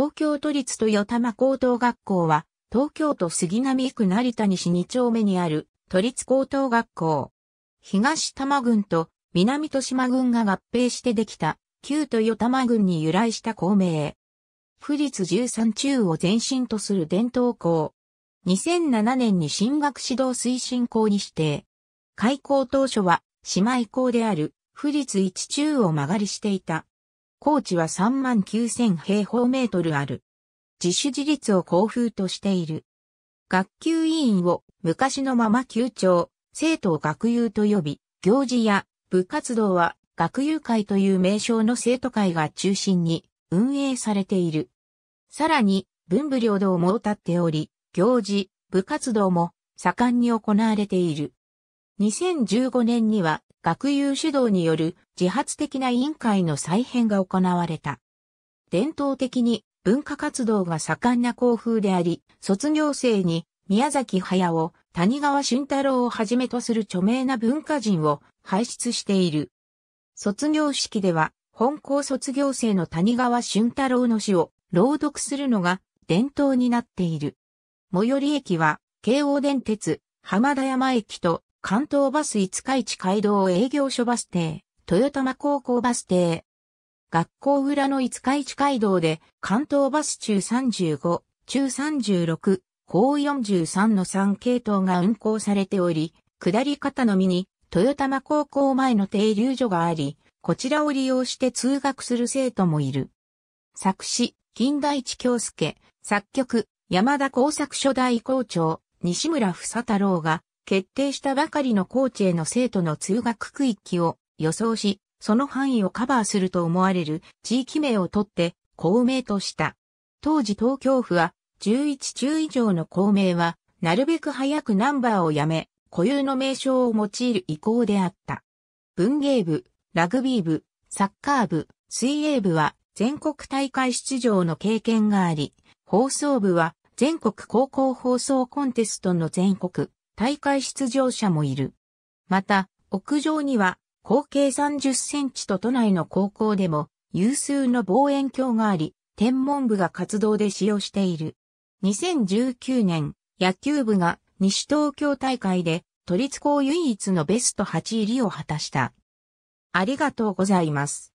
東京都立豊玉高等学校は、東京都杉並区成田西2丁目にある都立高等学校。東多摩郡と南豊島郡が合併してできた旧豊玉郡に由来した校名。府立13中を前身とする伝統校。2007年に進学指導推進校に指定。開校当初は姉妹校である府立1中を間借りしていた。高地は3万9000平方メートルある。自主自立を交付としている。学級委員を昔のまま休長、生徒を学友と呼び、行事や部活動は学友会という名称の生徒会が中心に運営されている。さらに文部領土をも立っており、行事、部活動も盛んに行われている。2015年には学友主導による自発的な委員会の再編が行われた。伝統的に文化活動が盛んな校風であり、卒業生に宮崎駿、谷川俊太郎をはじめとする著名な文化人を輩出している。卒業式では、本校卒業生の谷川俊太郎の詩を朗読するのが伝統になっている。最寄り駅は、京王電鉄、浜田山駅と関東バス五日市街道営業所バス停、豊玉高校バス停。学校裏の五日市街道で、関東バス中35、中36、高43の3系統が運行されており、下り方のみに、豊玉高校前の停留所があり、こちらを利用して通学する生徒もいる。作詞、金田一京介、作曲、山田工作所大校長、西村房太郎が、決定したばかりのコーチへの生徒の通学区域を予想し、その範囲をカバーすると思われる地域名を取って公名とした。当時東京府は11中以上の公名はなるべく早くナンバーをやめ、固有の名称を用いる意向であった。文芸部、ラグビー部、サッカー部、水泳部は全国大会出場の経験があり、放送部は全国高校放送コンテストの全国大会出場者もいる。また、屋上には、合径30センチと都内の高校でも、有数の望遠鏡があり、天文部が活動で使用している。2019年、野球部が西東京大会で、都立校唯一のベスト8入りを果たした。ありがとうございます。